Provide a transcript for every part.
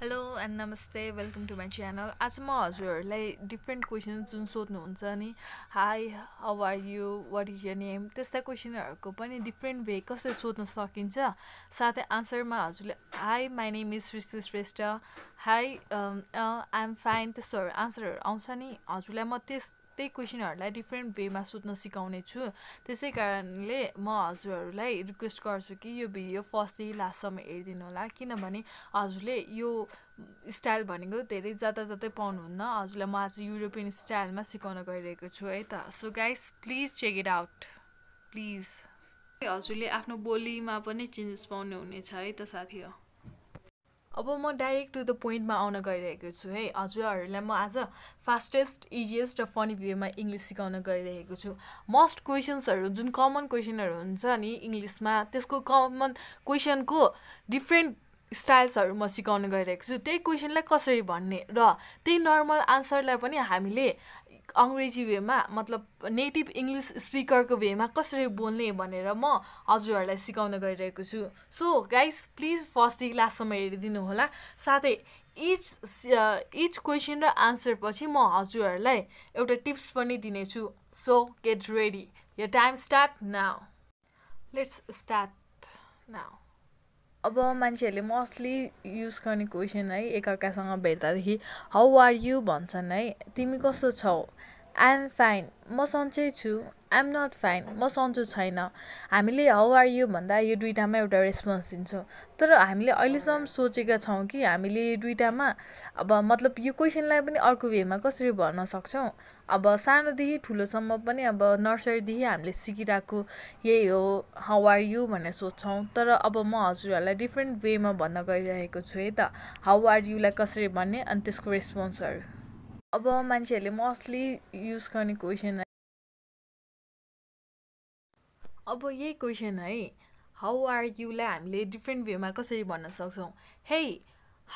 hello and नमस्ते welcome to my channel आज म हजुरहरूलाई डिफ्रेन्ट क्वेसन्स जुन सोध्नुहुन्छ नि hi how are you what is your name त्यस्ता क्वेसनहरूको पनि डिफ्रेन्ट वे कसरी सोध्न सकिन्छ साथै आन्सरमा हजुरले hi my name is Srishti Shrestha hi I am fine त्यस्तोहरू आन्सरहरू आउँछ नि हजुरलाई म त्यस त्यही क्वेसनहरूलाई डिफ्रेन्ट वेमा सोध्न सिकाउने छु त्यसै कारणले म हजुरहरूलाई रिक्वेस्ट गर्छु कि यो भिडियो फर्स्टदेखि लास्टसम्म हेरिदिनु होला किनभने हजुरले यो स्टाइल भनेको धेरै जाँदा जाँदै पाउनुहुन्न हजुरलाई म आज युरोपियन स्टाइलमा सिकाउन गइरहेको छु है त so guys please check it out please हजुरले आफ्नो बोलीमा पनि चेन्जेस पाउनु हुनेछ है त साथी हो अब म डाइरेक्ट टु द पोइन्टमा आउन गइरहेको छु है हजुरहरूलाई म आज फास्टेस्ट इजिएस्ट र फनी वेमा इङ्ग्लिस सिकाउन गइरहेको छु मस्ट क्वेसन्सहरू जुन कमन क्वेसनहरू हुन्छ नि इङ्ग्लिसमा त्यसको कमन क्वेसनको डिफ्रेन्ट स्टाइल्सहरू म सिकाउन गइरहेको छु त्यही क्वेसनलाई कसरी भन्ने र त्यही नर्मल आन्सरलाई पनि हामीले अङ्ग्रेजी वेमा मतलब नेटिभ इङ्ग्लिस स्पिकरको वेमा कसरी बोल्ने भनेर म हजुरहरूलाई सिकाउन गइरहेको छु सो गाइस प्लिज फर्स्टदेखि क्लाससम्म हेरिदिनु होला साथै इच इच क्वेसन र आन्सर पछि म हजुरहरूलाई एउटा टिप्स पनि दिनेछु सो गेट रेडी यो time start now let's start now अब मान्छेहरूले मोस्टली युज गर्ने क्वेसन है एकअर्कासँग भेट्दादेखि हाउ आर यु भन्छन् है तिमी कस्तो छौ आइएम फाइन म सन्चै छु आइएम नट फाइन म सन्चो छैन हामीले हाउ आर यु भन्दा यो दुइटामा एउटा रेस्पोन्स दिन्छौँ तर हामीले अहिलेसम्म सोचेका छौँ कि हामीले यो दुइटामा अब मतलब यो क्वेसनलाई पनि अर्को वेमा कसरी भन्न सक्छौँ अब सानोदेखि ठुलोसम्म पनि अब नर्सरीदेखि हामीले सिकिरहेको यही हो हाउ आर यु भनेर सोध्छौँ तर अब म हजुरहरूलाई डिफ्रेन्ट वेमा भन्न गइरहेको छु है त हाउ आर युलाई कसरी भन्ने अनि त्यसको रेस्पोन्सहरू अब मान्छेहरूले मोस्टली युज गर्ने क्वेसन है अब यही क्वेसन है हाउ आर युलाई हामीले डिफ्रेन्ट भ्यूमा कसरी भन्न सक्छौँ हे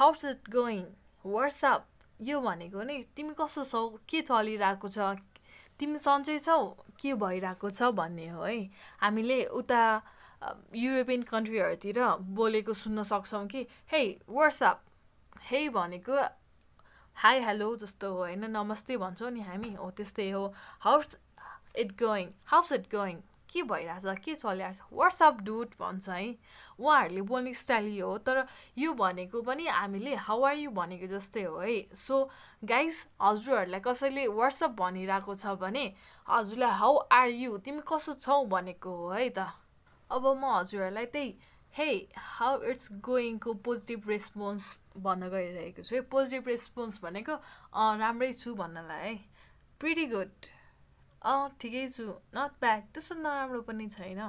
हाउस इट गोइङ वाट्सएप यो भनेको नि तिमी कस्तो छौ के चलिरहेको छ तिमी सन्चै छौ के भइरहेको छ भन्ने हो है हामीले उता युरोपियन कन्ट्रीहरूतिर बोलेको सुन्न सक्छौँ कि हे वाट्सएप हे भनेको हाई हेलो जस्तो हो होइन नमस्ते भन्छौँ नि हामी हो त्यस्तै हो how's it going how's it going के भइरहेछ के चलिरहेछ वाट्सअप डुट भन्छ है उहाँहरूले बोल्ने स्टाइल यो हो तर यो भनेको पनि हामीले हाउ आर यु भनेको जस्तै हो है सो गाइस हजुरहरूलाई कसैले वाट्सअप भनिरहेको छ भने हजुरलाई हाउ आर यु तिमी कसो छौ भनेको हो है त अब म हजुरहरूलाई त्यही हे हाउ इट्स गोइङको पोजिटिभ रेस्पोन्स भन्न गइरहेको छु है पोजिटिभ रेस्पोन्स भनेको राम्रै छु भन्नलाई है प्रिटी गुड अँ ठिकै छु नट ब्याड त्यस्तो नराम्रो पनि छैन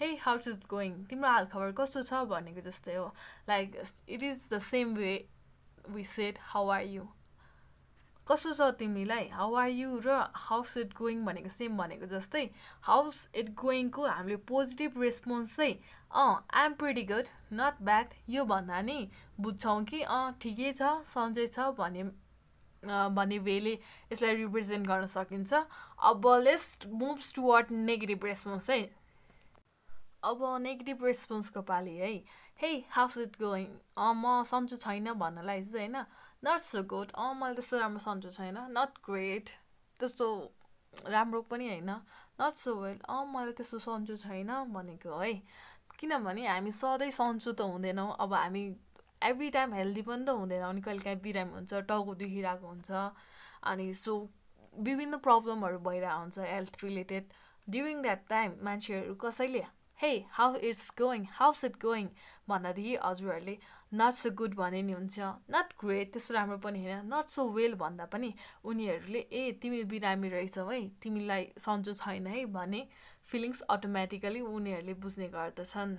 हे हाउ इज गोइङ तिम्रो हालखबर कस्तो छ भनेको जस्तै हो like it is the same way we said how are you कसो छ तिमीलाई हाउ आर यु र हाउस इट गोइङ भनेको सेम भनेको जस्तै हाउस इट गोइङको हामीले पोजिटिभ रेस्पोन्स चाहिँ अँ I'm pretty good not bad यो भन्दा नि बुझ्छौँ कि अँ ठिकै छ सन्चै छ भने भन्ने वेले यसलाई रिप्रेजेन्ट गर्न सकिन्छ अब लेस्ट मुभ्स टुवर्ड नेगेटिभ रेस्पोन्स है अब नेगेटिभ रेस्पोन्सको पालि है हे हाउस इट गोइङ अँ म सन्चो छैन भन्नलाई चाहिँ होइन नट सो गुड अँ मैले त्यस्तो राम्रो सन्चो छैन नट ग्रेट त्यस्तो राम्रो पनि होइन नट सो वेल अँ मलाई त्यस्तो सन्चो छैन भनेको है किनभने हामी सधैँ सन्चो त हुँदैनौँ अब हामी एभ्री टाइम हेल्दी पनि त हुँदैनौँ अनि कहिले काहीँ बिरामी हुन्छ टाउको दुखिरहेको हुन्छ अनि सो विभिन्न प्रब्लमहरू भइरहेको हुन्छ health related during that time मान्छेहरू कसैले hey how it's going how's it going भन्दादेखि हजुरहरूले नट सो गुड भने नि हुन्छ नट ग्रेट त्यस्तो राम्रो पनि होइन नट सो वेल भन्दा पनि उनीहरूले ए तिमी बिरामी रहेछौ है तिमीलाई सन्चो छैन है भने फिलिङ्स अटोमेटिकली उनीहरूले बुझ्ने गर्दछन्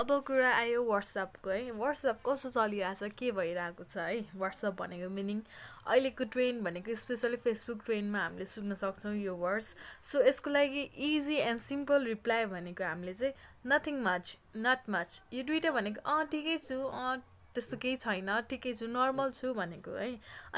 अब कुरा आयो वाट्सएपको है वाट्सएप कस्तो छ के भइरहेको छ है वाट्सएप भनेको मिनिङ अहिलेको ट्रेन्ड भनेको स्पेसली फेसबुक ट्रेनमा हामीले सुन्न सक्छौँ यो वर्ड्स सो यसको लागि इजी एन्ड सिम्पल रिप्लाई भनेको हामीले चाहिँ नथिङ मच नट मच यो दुइटा भनेको अँ ठिकै छु अँ त्यस्तो केही छैन ठिकै छु नर्मल छु भनेको है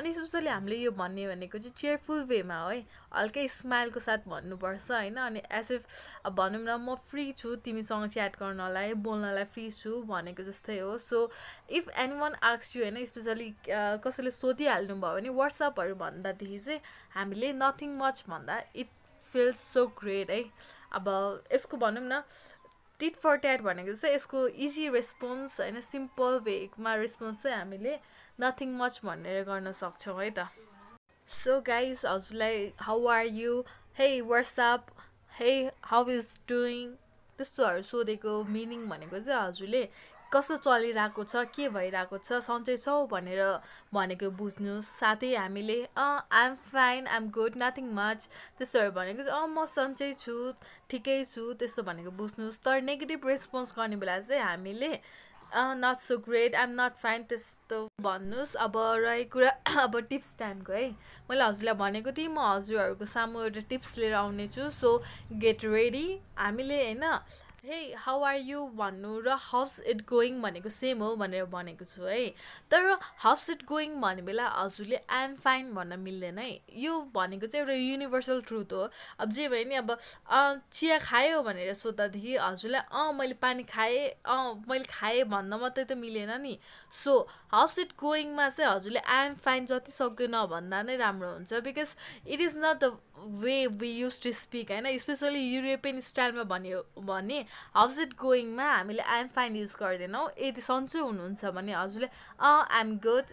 अनि स्पेसली हामीले यो भन्ने भनेको चाहिँ चेयरफुल वेमा हो है हल्कै स्माइलको साथ भन्नुपर्छ होइन अनि एज इफ अब भनौँ न म फ्री छु तिमीसँग च्याट गर्नलाई बोल्नलाई फ्री छु भनेको जस्तै हो so if anyone asks you होइन स्पेसली कसैले सोधिहाल्नु भयो भने वाट्सएपहरू भन्दादेखि चाहिँ हामीले नथिङ मच भन्दा इट फिल्स सो ग्रेट है अब यसको भनौँ न टिट फर ट्याट भनेको चाहिँ यसको इजी रेस्पोन्स होइन सिम्पल वेमा रेस्पोन्स चाहिँ हामीले नथिङ मच भनेर गर्न सक्छौँ है त सो गाइज हजुरलाई how are you hey what's up hey how is doing त्यस्तोहरू सोधेको मिनिङ भनेको चाहिँ हजुरले कस्तो चलिरहेको छ के भइरहेको छ सन्चै छौ भनेर भनेको बुझ्नुहोस् साथै हामीले अँ I'm fine I'm good nothing much त्यस्तोहरू भनेको अँ म सन्चै छु ठिकै छु त्यस्तो भनेको बुझ्नुहोस् तर नेगेटिभ रेस्पोन्स गर्ने बेला चाहिँ हामीले not so great I'm not fine त्यस्तो भन्नुहोस् अब रहेको कुरा अब टिप्स टाइमको है मैले हजुरलाई भनेको थिएँ म हजुरहरूको सामु एउटा टिप्स लिएर आउनेछु सो गेट रेडी हामीले होइन हे हाउ आर यु भन्नु र हाउस इट गोइङ भनेको सेम हो भनेर भनेको छु है तर हाउस इट गोइङ भन्ने बेला हजुरले एम फाइन भन्न मिल्दैन है यो भनेको चाहिँ एउटा युनिभर्सल ट्रुथ हो अब जे भयो नि अब चिया खायो भनेर सोद्धादेखि हजुरलाई अँ मैले पानी खाएँ अँ मैले खाएँ भन्न मात्रै त मिलेन नि सो हाउस इट गोइङमा चाहिँ हजुरले एम फाइन जति सक्दैन भन्दा नै राम्रो हुन्छ because it is not the way we use to speak होइन स्पेसली युरोपियन स्टाइलमा भन्यो भने हाउज इट गोइङमा हामीले आइएम फाइन युज गर्दैनौँ यदि सन्चै हुनुहुन्छ भने हजुरले अँ आइएम गुड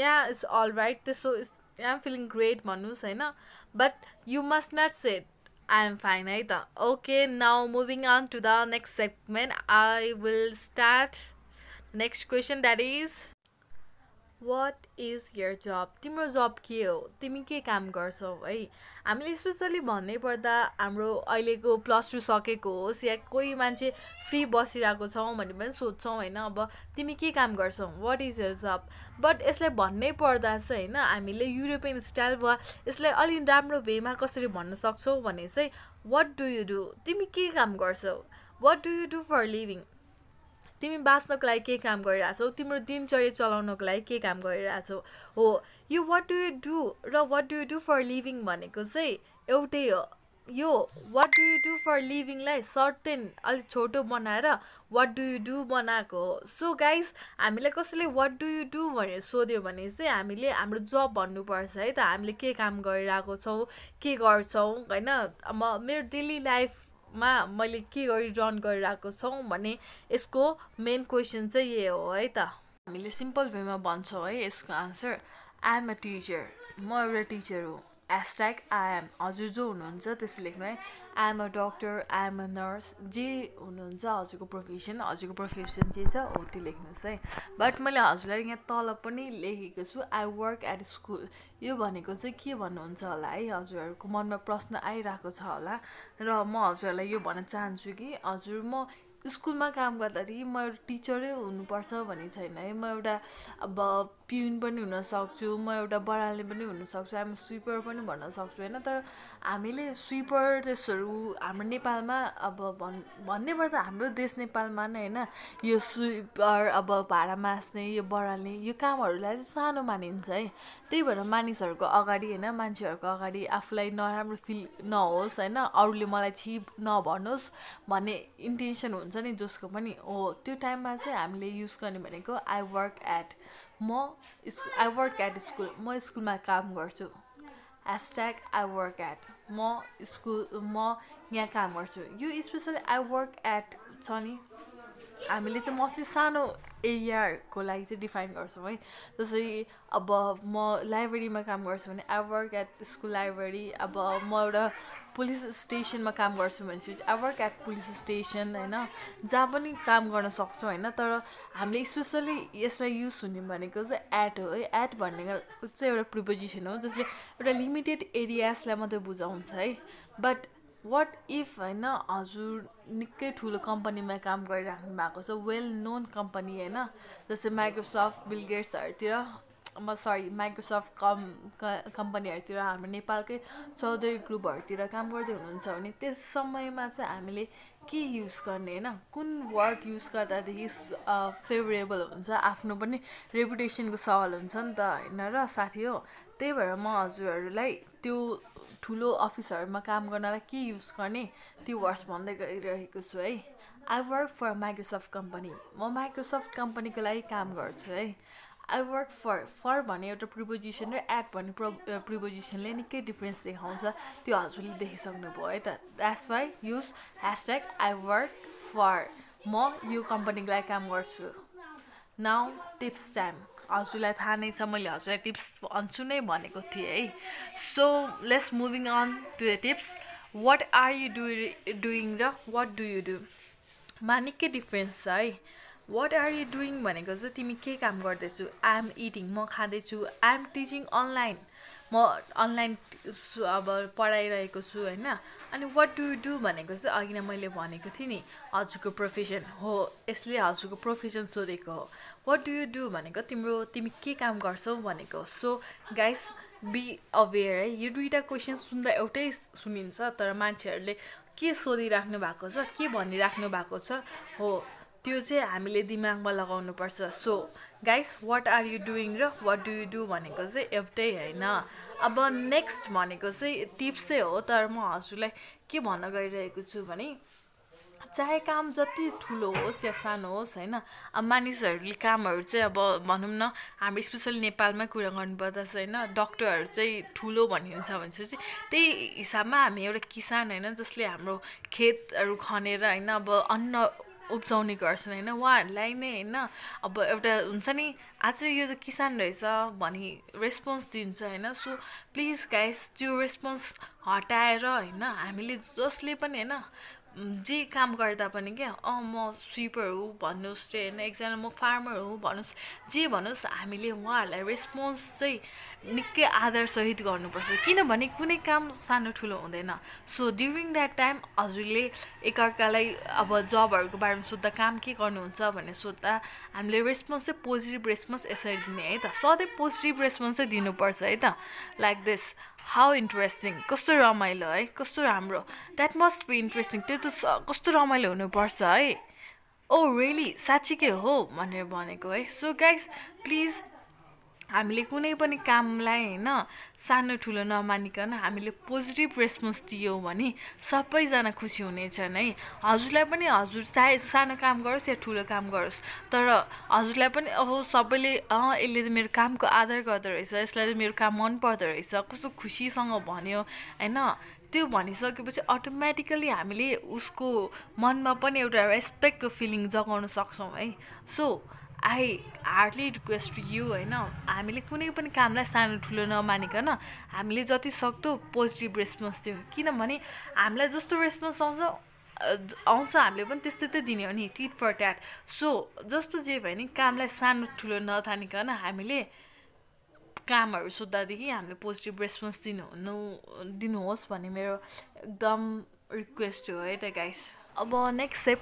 यहाँ it's all right I am feeling great भन्नुहोस् होइन but you must not say I'm fine है त okay now moving on to the next segment I will start next question that is what is your job तिम्रो job के हो तिमी के काम गर्छौ है हामीले स्पेसल्ली भन्नै पर्दा हाम्रो अहिलेको प्लस टू सकेको होस् या कोही मान्छे फ्री बसिरहेको छौँ भने पनि सोध्छौँ होइन अब तिमी के काम गर्छौ what is your job but यसलाई भन्नै पर्दा चाहिँ होइन हामीले युरोपियन स्टाइल वा यसलाई अलि राम्रो वेमा कसरी भन्न सक्छौँ भने चाहिँ वाट डु यु डु तिमी के काम गर्छौ what do you do for living तिमी बाँच्नको लागि के काम गरिरहेछौ तिम्रो दिनचर्या चलाउनको लागि के काम गरिरहेछौ हो यो वाट डु यु डु र what do you do for living भनेको चाहिँ एउटै हो यो what do you do for लिभिङलाई सर्टेन अलिक छोटो बनाएर वाट डु यु डु बनाएको हो सो गाइज हामीलाई कसैले वाट डु यु डु भनेर सोध्यो भने चाहिँ हामीले हाम्रो जब भन्नुपर्छ है त हामीले के काम गरिरहेको छौँ के गर्छौँ होइन म मेरो डेली लाइफ मा मैले के गरी रन गरिरहेको छौँ भने यसको मेन क्वेसन चाहिँ यही हो है त हामीले सिम्पल वेमा भन्छौँ है यसको आन्सर आइएम अ टिचर म एउटा टिचर हो एसट्याक आइएम हजुर जो हुनुहुन्छ त्यसै लेख्नु है I'm a doctor I'm a nurse जे हुनुहुन्छ हजुरको प्रोफेसन हजुरको प्रोफेसन जे छ हो त्यो लेख्नुहोस् है बट मैले हजुरलाई यहाँ तल पनि लेखेको छु आई वर्क एट स्कुल यो भनेको चाहिँ के भन्नुहुन्छ होला है हजुरहरूको मनमा प्रश्न आइरहेको छ होला र म हजुरहरूलाई यो भन्न चाहन्छु कि हजुर म स्कुलमा काम गर्दाखेरि म एउटा टिचरै हुनुपर्छ भन्ने छैन है म एउटा अब पिउन पनि हुनसक्छु म एउटा बडाले पनि हुनसक्छु आइएम स्विपर पनि भन्न सक्छु होइन तर हामीले स्विपर त्यस्तोहरू हाम्रो नेपालमा अब भन् भन्ने पर्दा हाम्रो देश नेपालमा नै होइन यो स्विपर अब भाँडा मास्ने यो बढाल्ने यो कामहरूलाई चाहिँ सानो मानिन्छ है त्यही भएर मानिसहरूको अगाडि होइन मान्छेहरूको अगाडि आफूलाई नराम्रो फिल नहोस् होइन अरूले मलाई छिप नभनोस् भन्ने इन्टेन्सन हुन्छ नि जसको पनि हो त्यो टाइममा चाहिँ हामीले युज गर्ने भनेको आई वर्क एट म आई वर्क एट स्कुल म स्कुलमा काम गर्छु एसट्याग आई वर्क एट म स्कुल म यहाँ काम गर्छु यो स्पेसली आई वर्क एट छ नि हामीले चाहिँ मोस्टली सानो एरियाको लागि चाहिँ डिफाइन गर्छौँ है जस्तै अब म लाइब्रेरीमा काम गर्छु भने I work at school library अब म एउटा पुलिस स्टेसनमा काम गर्छु भने चाहिँ I work at police station होइन जहाँ पनि काम गर्न सक्छौँ होइन तर हामीले स्पेसल्ली यसलाई युज हुने भनेको चाहिँ एट हो है एट भन्ने चाहिँ एउटा प्रिपोजिसन हो जसले एउटा लिमिटेड एरियासलाई मात्रै बुझाउँछ है बट वाट इफ होइन हजुर निकै ठुलो कम्पनीमा काम गरिराख्नु भएको छ वेल नोन कम्पनी होइन जस्तै माइक्रोसफ्ट बिलगेट्सहरूतिर म सरी माइक्रोसफ्ट कम् कम्पनीहरूतिर हाम्रो नेपालकै चौधरी ग्रुपहरूतिर काम गर्दै हुनुहुन्छ भने त्यस समयमा चाहिँ हामीले के युज गर्ने होइन कुन वर्ड युज गर्दादेखि फेभरेबल हुन्छ आफ्नो पनि रेपुटेसनको सवाल हुन्छ नि त होइन र साथी हो त्यही भएर म हजुरहरूलाई त्यो ठुलो अफिसहरूमा काम गर्नलाई के युज गर्ने त्यो वर्ड्स भन्दै गइरहेको छु है I work for Microsoft company म माइक्रोसफ्ट कम्पनीको लागि काम गर्छु है आई वर्क फर फर भन्ने एउटा प्रिपोजिसन र एट भन्ने प्रो प्रिपोजिसनले निकै डिफ्रेन्स देखाउँछ त्यो हजुरले देखिसक्नुभयो है त that's why use hashtag I work for म यो कम्पनीको लागि काम गर्छु नाउ टिप्स टाइम हजुरलाई थाहा नै छ मैले हजुरलाई टिप्स भन्छु नै भनेको थिएँ है so let's moving on to the tips what are you do doing र वाट डु यु डु मा निकै डिफ्रेन्स छ है वाट आर यु डुइङ भनेको चाहिँ तिमी के काम गर्दैछु आइएम इटिङ म खाँदैछु आइएम टिचिङ अनलाइन म अनलाइन अब पढाइरहेको छु होइन अनि वाट डु डु भनेको चाहिँ अघि नै मैले भनेको थिएँ नि हजुरको प्रोफेसन हो यसले हजुरको प्रोफेसन सोधेको हो वाट डु यु डु भनेको तिम्रो तिमी के काम गर्छौ भनेको सो गाइस बी अवेर है यो दुइटा क्वेसन सुन्दा एउटै सुनिन्छ तर मान्छेहरूले के सोधिराख्नु भएको छ के भनिराख्नु भएको छ हो त्यो चाहिँ हामीले दिमागमा लगाउनुपर्छ so guys what are you doing र वाट डु यु डु भनेको चाहिँ एउटै होइन अब नेक्स्ट भनेको चाहिँ टिप्सै हो तर म हजुरलाई के भन्न गइरहेको छु भने चाहे काम जति ठुलो होस् या सानो होस् होइन अब मानिसहरूले कामहरू चाहिँ अब भनौँ न हामी स्पेसली नेपालमै कुरा गर्नुपर्दा चाहिँ होइन डक्टरहरू चाहिँ ठुलो भनिन्छ भनेपछि त्यही हिसाबमा हामी एउटा किसान होइन जसले हाम्रो खेतहरू खनेर होइन अब अन्न उब्जाउने गर्छन् होइन उहाँहरूलाई नै होइन अब एउटा हुन्छ नि आज यो त किसान रहेछ भनी रेस्पोन्स दिन्छ होइन सो प्लिज गाइस त्यो रेस्पोन्स हटाएर होइन हामीले जसले पनि होइन जे काम गर्दा पनि क्या अँ म स्विपर हो भन्नुहोस् चाहिँ होइन एकजना म फार्मर हो भन्नुहोस् जे भन्नुहोस् हामीले उहाँहरूलाई रेस्पोन्स चाहिँ निकै आदरसहित गर्नुपर्छ किनभने कुनै काम सानो ठुलो हुँदैन सो ड्युरिङ द्याट टाइम हजुरले एकअर्कालाई अब जबहरूको बारेमा सोद्धा काम के गर्नुहुन्छ भनेर सोद्धा हामीले रेस्पोन्स चाहिँ पोजिटिभ रेस्पोन्स यसरी दिने है त सधैँ पोजिटिभ रेस्पोन्स चाहिँ दिनुपर्छ है त लाइक दिस हाउ इन्ट्रेस्टिङ कस्तो रमाइलो है कस्तो राम्रो द्याट मस्ट बी इन्ट्रेस्टिङ त्यो त कस्तो रमाइलो हुनुपर्छ है ओ oh, रियली साँच्चीकै हो भनेर भनेको है सो गाइस प्लिज हामीले कुनै पनि कामलाई होइन सानो ठुलो नमानिकन हामीले पोजिटिभ रेस्पोन्स दियौँ भने सबैजना खुसी हुनेछन् है हजुरलाई पनि हजुर चाहे सानो काम गरोस् या ठुलो काम गरोस् तर हजुरलाई पनि अब सबैले अँ यसले त मेरो कामको आदर गर्दो रहेछ यसलाई त मेरो काम मन पर्दो रहेछ कस्तो खुसीसँग भन्यो होइन त्यो भनिसकेपछि अटोमेटिकली हामीले उसको मनमा पनि एउटा रेस्पेक्टको फिलिङ जगाउन सक्छौँ है so I hardly request you होइन हामीले कुनै पनि कामलाई सानो ठुलो नमानिकन हामीले जति सक्दो पोजिटिभ रेस्पोन्स दियो किनभने हामीलाई जस्तो रेस्पोन्स आउँछ आउँछ हामीले पनि त्यस्तै त दिने हो नि टिट फर ट्याट सो जस्तो जे भयो नि कामलाई सानो ठुलो नथानिकन हामीले कामहरू सोद्धादेखि हामीले पोजिटिभ रेस्पोन्स दिनु दिनुहोस् भन्ने मेरो एकदम रिक्वेस्ट हो है त गाइस अब नेक्स्ट सेप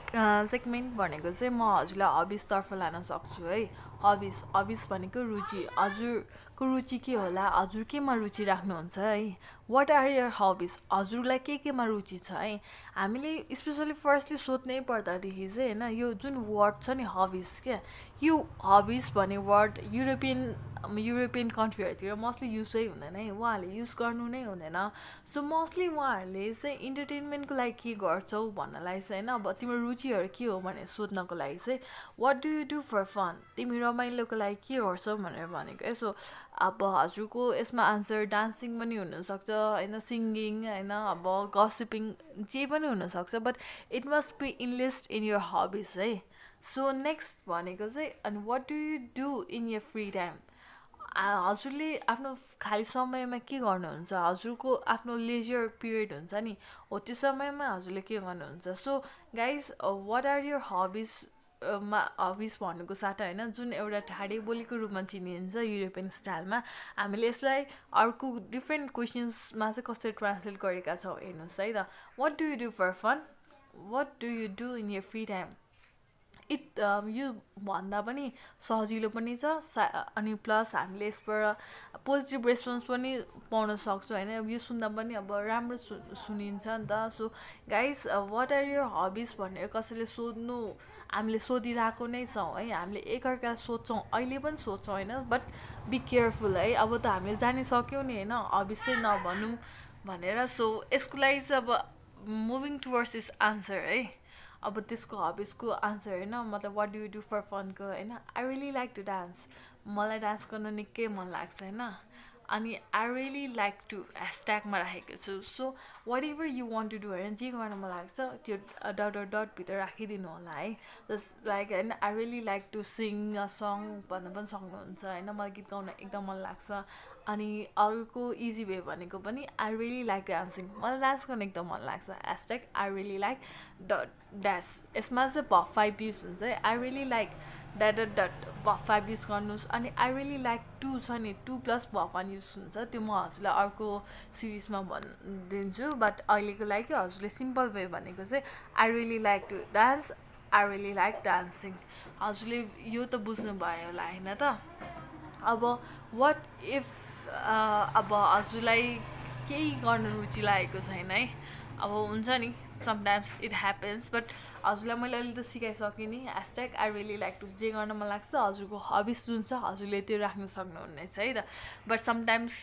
सेगमेन्ट भनेको चाहिँ म हजुरलाई हबिजतर्फ लान सक्छु है हबिज हबिज भनेको रुचि हजुरको रुचि के होला हजुर केमा रुचि राख्नुहुन्छ है वाट आर यर हबिज हजुरलाई के केमा रुचि छ है हामीले स्पेसली फर्स्टली सोध्नै पर्दादेखि चाहिँ होइन यो जुन वर्ड छ नि हबिज क्या यो हबिज भन्ने वर्ड युरोपियन युरोपियन कन्ट्रीहरूतिर मोस्टली युजै हुँदैन है उहाँहरूले युज गर्नु नै हुँदैन सो मोस्टली उहाँहरूले चाहिँ इन्टरटेन्मेन्टको लागि के गर्छौ भन्नलाई चाहिँ होइन अब तिम्रो रुचिहरू के हो भनेर सोध्नको लागि चाहिँ what do you do for fun तिमी रमाइलोको लागि के गर्छौ भनेर भनेको है सो अब हजुरको यसमा आन्सर डान्सिङ पनि हुनसक्छ होइन सिङ्गिङ होइन अब गसिपिङ जे पनि हुनसक्छ but it must be enlist in your hobbies है सो नेक्स्ट भनेको चाहिँ अनि what do you do in your free time हजुरले आफ्नो खाली समयमा के गर्नुहुन्छ हजुरको आफ्नो लेजर पिरियड हुन्छ नि हो त्यो समयमा हजुरले के गर्नुहुन्छ so guys what are your hobbies मा हबिज भन्नुको साटा होइन जुन एउटा ठाडे बोलीको रूपमा चिनिन्छ युरोपियन स्टाइलमा हामीले यसलाई अर्को डिफ्रेन्ट क्वेसन्समा चाहिँ कसरी ट्रान्सलेट गरेका छौँ हेर्नुहोस् है त what do you do for fun what do you do in your free time it यो भन्दा पनि सजिलो पनि छ अनि प्लस हामीले यसबाट पोजिटिभ रेस्पोन्स पनि पाउन सक्छौँ होइन यो सुन्दा पनि अब राम्रो सु सुनिन्छ नि त so guys what are your hobbies भनेर कसैले सोध्नु हामीले सोधिरहेको नै छौँ है हामीले एकअर्का सोध्छौँ अहिले पनि सोध्छौँ होइन बट बी केयरफुल है अब त हामीले जानिसक्यौँ नि होइन हबिज चाहिँ नभनौँ भनेर सो यसको लागि चाहिँ अब मुभिङ टुवर्ड्स इज आन्सर है अब त्यसको हबिजको आन्सर होइन मतलब what do you do for फनको होइन I really like to dance मलाई डान्स गर्न निकै मन लाग्छ होइन अनि आई रियली लाइक टु ह्यासट्यागमा राखेको छु so whatever you want to do होइन जे गर्न मन लाग्छ त्यो डट डट डटभित्र राखिदिनु होला है जस लाइक होइन I really like to sing a song भन्न पनि सक्नुहुन्छ होइन मलाई गीत गाउन एकदम मन लाग्छ अनि अर्को इजी वे भनेको पनि आई रियली लाइक डान्सिङ मलाई डान्स गर्न एकदम मन लाग्छ hashtag I really like dot dash यसमा चाहिँ फाइभ युज हुन्छ है I really like dot dot dot verb five use गर्नुहोस् अनि आई रियली लाइक टू छ नि to plus verb one use हुन्छ त्यो म हजुरलाई अर्को सिरिजमा भनिदिन्छु बट अहिलेको लागि हजुरले सिम्पल वे भनेको चाहिँ I really like to dance I really like dancing हजुरले यो त बुझ्नु भयो होला होइन त अब वाट इफ अब हजुरलाई केही गर्नु रुचि लागेको छैन है अब हुन्छ नि समटाइम्स इट ह्यापन्स बट हजुरलाई मैले अलिक त सिकाइसकेँ नि hashtag I really like to जे गर्न मन लाग्छ हजुरको हबिस जुन छ हजुरले त्यो राख्नु सक्नुहुनेछ है त but sometimes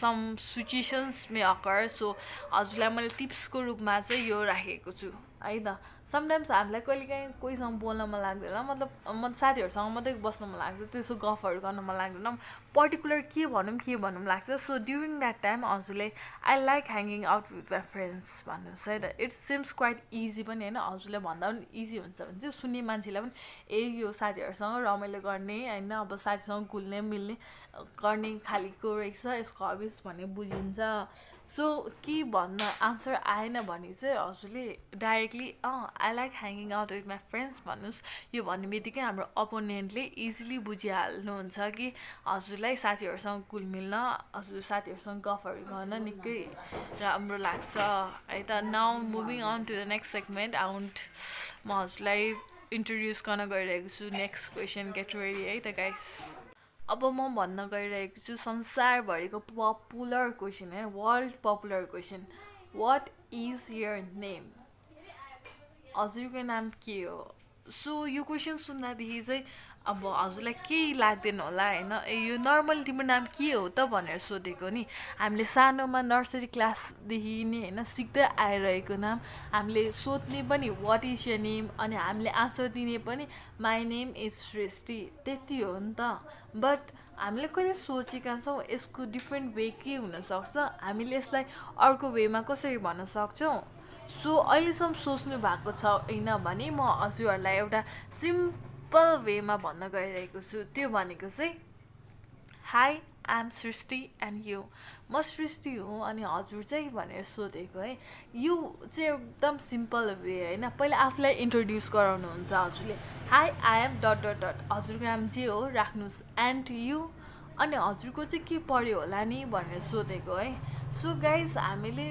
some situations may occur so हजुरलाई मैले टिप्सको रूपमा चाहिँ यो राखेको छु है त समटाइम्स हामीलाई कहिले काहीँ कोहीसँग बोल्न मन लाग्दैन मतलब म साथीहरूसँग मात्रै बस्न मन लाग्छ त्यसो गफहरू गर्न मन लाग्दैन पर्टिकुलर के भनौँ के भनौँ लाग्छ सो ड्युरिङ द्याट टाइम हजुरले I like hanging out with my friends भन्नुहोस् है त इट्स सिम्स क्वाइट इजी पनि होइन हजुरले भन्नु भन्दा पनि इजी हुन्छ भने चाहिँ सुन्ने मान्छेलाई पनि ए यो साथीहरूसँग रमाइलो गर्ने होइन अब साथीसँग घुल्ने मिल्ने गर्ने खालिको रहेछ यसको हबिस भन्ने बुझिन्छ सो के भन्न आन्सर आएन भने चाहिँ हजुरले डाइरेक्टली अँ I like hanging out with my friends भन्नुहोस् यो भन्ने बित्तिकै हाम्रो अपोनेन्टले इजिली बुझिहाल्नुहुन्छ कि हजुरलाई साथीहरूसँग कुल मिल्न हजुर साथीहरूसँग गफहरू गर्न निकै राम्रो लाग्छ है त now moving on to the next segment आउन्ट म हजुरलाई इन्ट्रोड्युस गर्न गइरहेको छु नेक्स्ट क्वेसन क्याटेगोरी है त गाइस अब म भन्न गइरहेको छु संसारभरिको पपुलर क्वेसन है world popular question what is your name हजुरको नाम के हो सो यो क्वेसन सुन्दादेखि चाहिँ अब हजुरलाई केही लाग्दैन होला होइन ए यो नर्मल तिम्रो नाम के हो त भनेर सोधेको नि हामीले सानोमा नर्सरी क्लासदेखि नै होइन सिक्दै आइरहेको नाम हामीले सोध्ने पनि वाट इज यर नेम अनि हामीले आँसर दिने पनि माई नेम इज सृष्टि त्यति हो नि त बट हामीले कहिले सोचेका छौँ यसको डिफ्रेन्ट वे के हुनसक्छ हामीले यसलाई अर्को वेमा कसरी भन्न सक्छौँ सो अहिलेसम्म सोच्नु भएको छ होइन भने म हजुरहरूलाई एउटा सिम्प सिम्पल वेमा भन्न गइरहेको छु त्यो भनेको चाहिँ hi I'm Srishti and you म सृष्टि हुँ अनि हजुर चाहिँ भनेर सोधेको है यु चाहिँ एकदम सिम्पल वे होइन पहिला आफूलाई इन्ट्रोड्युस गराउनुहुन्छ हजुरले hi I'm dot dot dot हजुरको नाम जे हो राख्नुहोस् एन्ड यु अनि हजुरको चाहिँ के पऱ्यो होला नि भनेर सोधेको है सो गाइज हामीले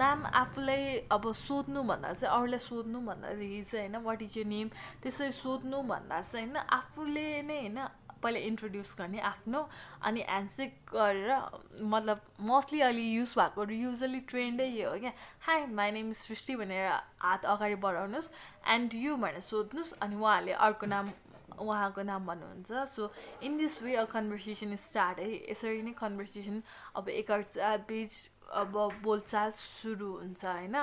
नाम आफूलाई अब सोध्नुभन्दा चाहिँ अरूलाई सोध्नु भन्दाखेरि चाहिँ होइन वाट इज यु नेम त्यसरी सोध्नु भन्दा चाहिँ होइन आफूले नै होइन पहिला इन्ट्रोड्युस गर्ने आफ्नो अनि ह्यान्डसेक गरेर मतलब मोस्टली अहिले युज भएको युजली ट्रेन्डै यो हो क्या हाई माई नेम सृष्टि भनेर हात अगाडि बढाउनुहोस् एन्ड यु भनेर सोध्नुहोस् अनि उहाँहरूले अर्को नाम उहाँको नाम भन्नुहुन्छ so in this way a conversation start है यसरी नै कन्भर्सेसन अब एकअर्का बिच अब बोलचाल सुरु हुन्छ होइन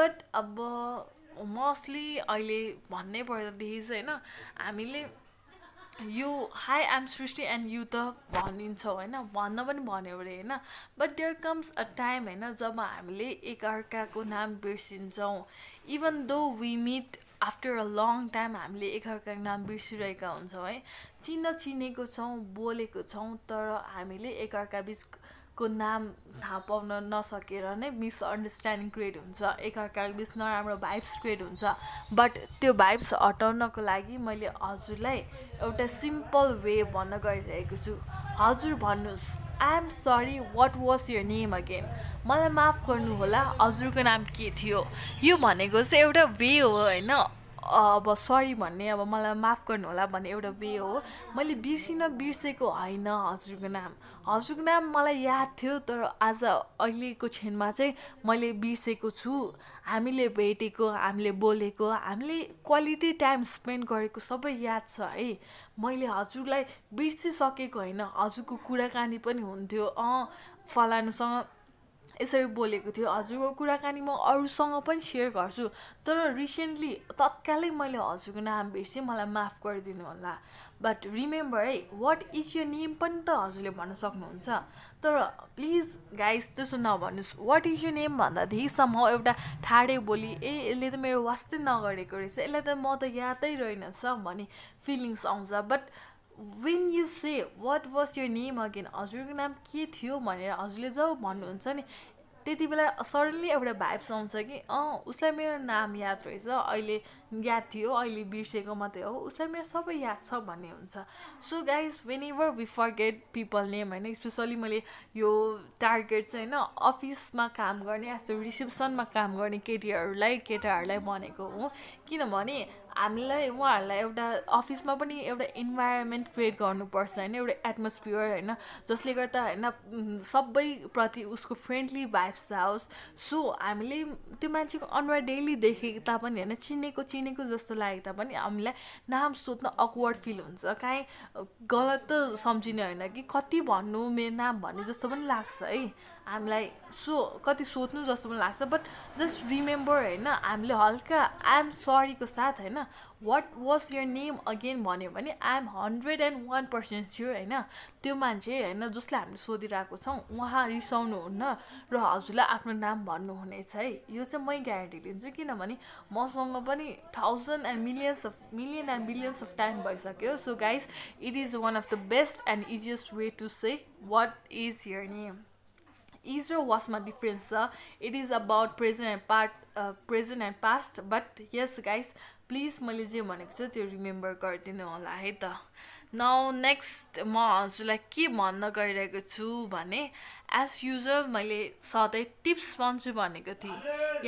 बट अब मोस्टली अहिले भन्नै पर्दादेखि चाहिँ होइन हामीले you hi am Srishti and you त भनिन्छौँ होइन भन्न पनि भन्यो अरे होइन but there comes a time होइन जब हामीले एकअर्काको नाम बिर्सिन्छौँ even though we meet after a long time हामीले एकअर्काको नाम बिर्सिरहेका हुन्छौँ है चिन्न चिनेको छौँ बोलेको छौँ तर हामीले एकअर्का बिचको नाम थाहा पाउन नसकेर नै मिसअन्डरस्ट्यान्डिङ क्रिएट हुन्छ एकअर्का बिच नराम्रो भाइब्स क्रिएट हुन्छ बट त्यो भाइब्स हटाउनको लागि मैले हजुरलाई एउटा सिम्पल वे भन्न गइरहेको छु हजुर भन्नुहोस् I am sorry what was your name again मलाई माफ गर्नुहोला हजुरको नाम के थियो यो भनेको चाहिँ एउटा वे हो होइन अब सरी भन्ने अब मलाई माफ गर्नुहोला भन्ने एउटा वे हो मैले बिर्सिन बिर्सेको होइन हजुरको नाम हजुरको नाम मलाई याद थियो तर आज अहिलेको क्षणमा चाहिँ मैले बिर्सेको छु हामीले भेटेको हामीले बोलेको हामीले क्वालिटी टाइम स्पेन्ड गरेको सबै याद छ है मैले हजुरलाई बिर्सिसकेको होइन हजुरको कुराकानी पनि हुन्थ्यो अँ फलानुसँग यसरी बोलेको थियो हजुरको कुराकानी म अरूसँग पनि सेयर गर्छु तर रिसेन्टली तत्कालै मैले हजुरको नाम बिर्सेँ मलाई माफ गरिदिनु होला बट रिमेम्बर है वाट इज यर नेम पनि त हजुरले भन्न सक्नुहुन्छ तर प्लिज गाइस त्यसो नभन्नुहोस् वाट इज यर नेम भन्दादेखिसम्म एउटा ठाडे बोली ए यसले त मेरो वास्तै नगरेको रहेछ यसलाई त म त यादै रहेनछ भन्ने फिलिङ्स आउँछ but when you say what was your name again हजुरको नाम के थियो भनेर हजुरले जब भन्नुहुन्छ नि त्यति बेला सडनली एउटा भाइब्स आउँछ कि अँ उसलाई मेरो नाम याद रहेछ अहिले याद थियो अहिले बिर्सेको मात्रै हो उसलाई मेरो सबै याद छ भन्ने हुन्छ so guys whenever we forget people name होइन स्पेसली मैले यो टार्गेट चाहिँ होइन अफिसमा काम गर्ने एज रिसेप्सनमा काम गर्ने केटीहरूलाई केटाहरूलाई भनेको हो किनभने हामीलाई उहाँहरूलाई एउटा अफिसमा पनि एउटा इन्भाइरोमेन्ट क्रिएट गर्नुपर्छ होइन एउटा एटमोस्फियर होइन जसले गर्दा होइन सबैप्रति उसको फ्रेन्डली भाइब्स आओस् सो हामीले त्यो मान्छेको अनुहार डेली देखे तापनि होइन चिनेको चिनेको जस्तो लागे तापनि हामीलाई नाम सोध्न अकवर्ड फिल हुन्छ काहीँ गलत त सम्झिने होइन कि कति भन्नु मेरो नाम भन्ने जस्तो पनि लाग्छ है हामीलाई सो कति सोध्नु जस्तो पनि लाग्छ बट जस्ट रिमेम्बर होइन हामीले हल्का आई आइएम सरीको साथ होइन what was your name again भन्यो भने I'm hundred and one percent sure होइन त्यो मान्छे होइन जसले हामीले सोधिरहेको छौँ उहाँ रिसाउनुहुन्न र हजुरलाई आफ्नो नाम भन्नुहुनेछ है यो चाहिँ मै ग्यारेन्टी लिन्छु किनभने मसँग पनि thousand and millions of million and billions of time भइसक्यो so guys it is one of the best and easiest way to say what is your name is र वासमा डिफ्रेन्स छ it is about present and part present and past but yes guys please मैले जे भनेको छु त्यो remember गरिदिनु होला है त न नेक्स्ट म हजुरलाई के भन्न गइरहेको छु भने एज युजल मैले सधैँ टिप्स भन्छु भनेको थिएँ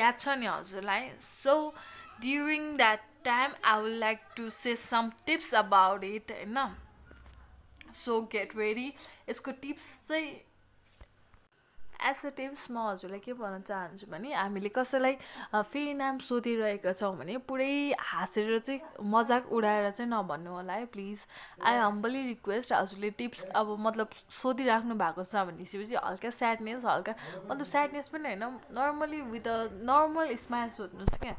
याद छ नि हजुरलाई so during that time I would like to say some tips about it होइन सो गेट रेडी यसको टिप्स चाहिँ एज अ टिप्स म हजुरलाई के भन्न चाहन्छु भने हामीले कसैलाई फेरि नाम सोधिरहेका छौँ भने पुरै हाँसेर चाहिँ मजाक उडाएर चाहिँ नभन्नु होला है प्लिज आई हम्बली रिक्वेस्ट हजुरले टिप्स अब मतलब सोधिराख्नु भएको छ भनेपछि हल्का स्याडनेस हल्का मतलब स्याडनेस पनि होइन normally with a normal smile सोध्नुहोस् क्या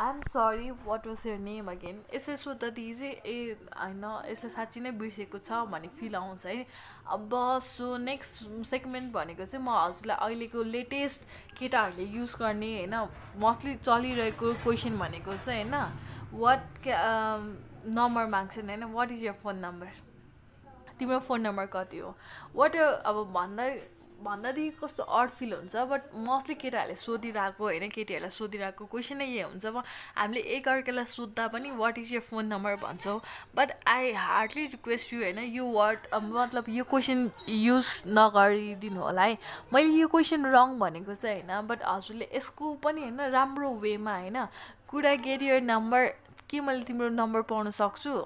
I'm sorry what was your name again यसो सोद्धादेखि चाहिँ ए होइन यसले साँच्ची नै बिर्सेको छ भन्ने फिल आउँछ है अब सो नेक्स्ट सेगमेन्ट भनेको चाहिँ म हजुरलाई अहिलेको लेटेस्ट केटाहरूले युज गर्ने होइन मोस्टली चलिरहेको क्वेसन भनेको चाहिँ होइन वाट नम्बर um, माग्छन् होइन what is your phone number तिम्रो फोन नम्बर कति हो वाट अब भन्दा भन्दादेखि कस्तो अड फिल हुन्छ बट मोस्टली केटाहरूले सोधिरहेको होइन केटीहरूलाई सोधिरहेको क्वेसन नै यही हुन्छ अब हामीले एकअर्कालाई सोद्धा पनि what is your phone number भन्छौँ but I hardly request you होइन यो वर्ड मतलब यो क्वेसन युज नगरिदिनु होला है मैले यो क्वेसन रङ भनेको चाहिँ होइन बट हजुरले यसको पनि होइन राम्रो वेमा होइन कुरा गेट यर नम्बर के मैले तिम्रो नम्बर पाउन सक्छु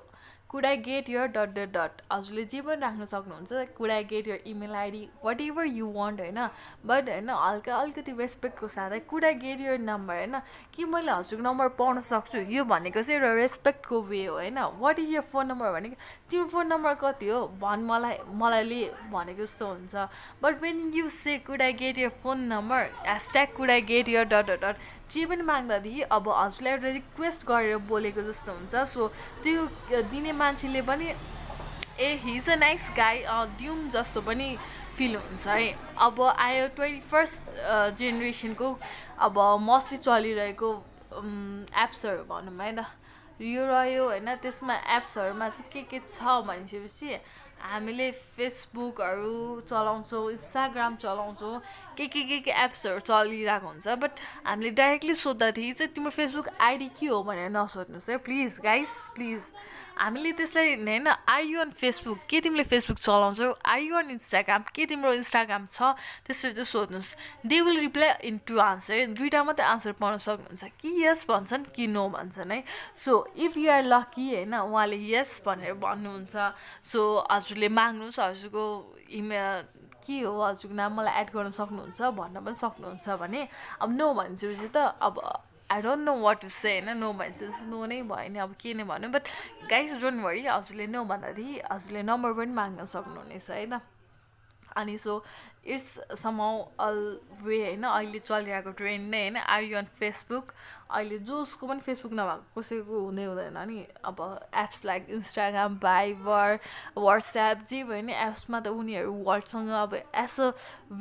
could I get your dot dot dot हजुरले जे पनि राख्न सक्नुहुन्छ could I get your email ID whatever you want होइन बट होइन हल्का अलिकति रेस्पेक्टको साथै could I get your number होइन कि मैले हजुरको नम्बर पाउन सक्छु यो भनेको चाहिँ एउटा रेस्पेक्टको वे हो होइन what is your phone number भनेको तिम्रो फोन नम्बर कति हो भन् मलाई मलाई भनेको जस्तो हुन्छ but when you say could I get your phone number hashtag could I get your dot dot dot जे पनि माग्दाखेरि अब हजुरलाई एउटा रिक्वेस्ट गरेर बोलेको जस्तो हुन्छ सो त्यो दिने मान्छेले पनि ए हिज अ नाइस गाई दिउँ जस्तो पनि फिल हुन्छ है अब आयो ट्वेन्टी फर्स्ट जेनेरेसनको अब मस्ती चलिरहेको एप्सहरू भनौँ है त यो रह्यो होइन त्यसमा एप्सहरूमा चाहिँ के के छ भनिसकेपछि हामीले फेसबुकहरू चलाउँछौँ इन्स्टाग्राम चलाउँछौँ के के के के एप्सहरू चलिरहेको हुन्छ बट हामीले डाइरेक्टली सोद्धाखेरि चाहिँ तिम्रो फेसबुक आइडी के हो भनेर नसोध्नुहोस् है प्लिज गाइस प्लिज हामीले त्यसलाई होइन आर यु अन फेसबुक के तिमीले फेसबुक चलाउँछौ आर यु अन इन्स्टाग्राम के तिम्रो इन्स्टाग्राम छ त्यसरी चाहिँ सोध्नुहोस् they will reply in two answer दुइटा मात्रै आन्सर पाउन सक्नुहुन्छ कि यस भन्छन् कि नो भन्छन् है so if you are lucky होइन उहाँले यस भनेर भन्नुहुन्छ सो हजुरले माग्नुहोस् हजुरको इमेल के हो हजुरको नाम मलाई एड गर्न सक्नुहुन्छ भन्न पनि सक्नुहुन्छ भने अब नो भन्छु त अब I don't know what to say होइन नो भनेपछि नो नै भयो नि अब के नै भन्नु बट गाइस डोन्ट वरी हजुरले नो भन्दाखेरि हजुरले नम्बर पनि माग्न सक्नुहुनेछ है त अनि so it's somehow always होइन अहिले चलिरहेको ट्रेन्ड नै होइन आर यु अन फेसबुक अहिले जसको पनि फेसबुक नभएको कसैको हुँदै हुँदैन नि अब apps like Instagram Viber WhatsApp जे भयो नि एप्समा त उनीहरू वर्डसँग अब as a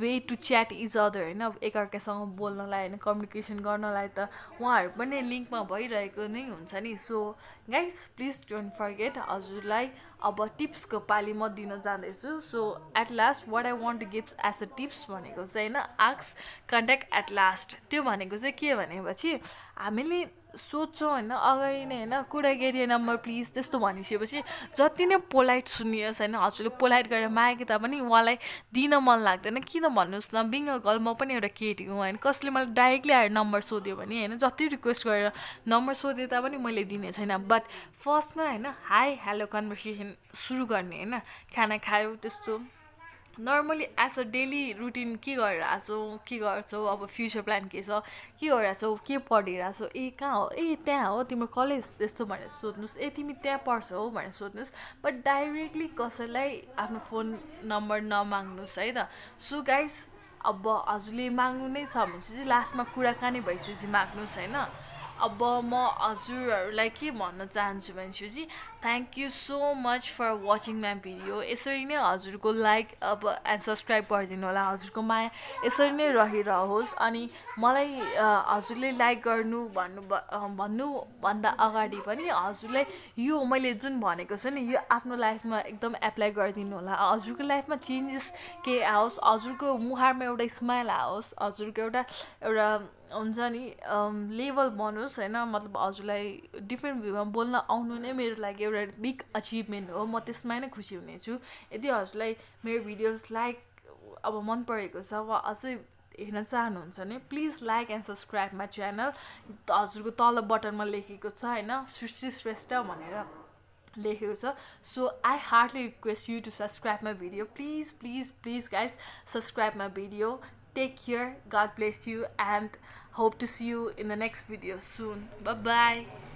way to chat is other होइन अब एकअर्कासँग बोल्नलाई होइन कम्युनिकेसन गर्नलाई त उहाँहरू पनि लिङ्कमा भइरहेको नै हुन्छ नि so guys please don't forget हजुरलाई अब टिप्सको पालि म दिन जाँदैछु so at last what I want to give as as tips भनेको चाहिँ होइन आक्स कन्ट्याक्ट एट लास्ट त्यो भनेको चाहिँ के भनेपछि हामीले सोध्छौँ होइन अगाडि नै होइन कुरा गरियो नम्बर प्लिज त्यस्तो भनिसकेपछि जति नै पोलाइट सुनियोस् होइन हजुरले पोलाइट गरेर मागे तापनि उहाँलाई दिन मन लाग्दैन किन भन्नुहोस् न बिङ गर्ल म पनि एउटा केटी हुँ होइन कसले मलाई डाइरेक्टली आएर नम्बर सोध्यो भने होइन जति रिक्वेस्ट गरेर नम्बर सोधे तापनि मैले दिने छैन बट फर्स्टमा होइन हाई हेलो कन्भर्सेसन सुरु गर्ने होइन खाना खायो त्यस्तो normally as a daily routine के गरिरहेछौ के गर्छौ अब फ्युचर प्लान के छ के गरिरहेछौ के पढिरहेको छौ ए कहाँ हो ए त्यहाँ हो तिम्रो कलेज त्यस्तो भनेर सोध्नुहोस् ए तिमी त्यहाँ पढ्छौ भनेर सोध्नुहोस् बट डाइरेक्टली कसैलाई आफ्नो फोन नम्बर नमाग्नुहोस् है त सो गाइस अब हजुरले माग्नु नै छ भने चाहिँ लास्टमा कुराकानी भइसकेपछि माग्नुहोस् होइन अब म हजुरहरूलाई के भन्न चाहन्छु भनेपछि thank you so much for watching my video यसरी नै हजुरको लाइक अब एन्ड सब्सक्राइब गरिदिनु होला हजुरको माया यसरी नै रहिरहोस् अनि मलाई हजुरले लाइक गर्नु भन्नु भन्नुभन्दा अगाडि पनि हजुरलाई यो मैले जुन भनेको छु नि यो आफ्नो लाइफमा एकदम एप्लाई गरिदिनु होला हजुरको लाइफमा चेन्जेस के आओस् हजुरको मुहारमा एउटा स्माइल आओस् हजुरको एउटा एउटा हुन्छ नि लेभल um, बनोस् होइन मतलब हजुरलाई डिफ्रेन्ट भ्यूमा बोल्न आउनु नै मेरो लागि एउटा बिग अचिभमेन्ट हो म त्यसमा नै खुसी हुनेछु यदि हजुरलाई मेरो भिडियोज लाइक अब मन परेको छ वा अझै हेर्न चाहनुहुन्छ भने please like and subscribe my channel हजुरको तल बटनमा लेखेको छ होइन सृष्टि श्रेष्ठ भनेर लेखेको छ so I hardly request you to subscribe my video please please please guys subscribe my video take care god bless you and hope to see you in the next video soon bye bye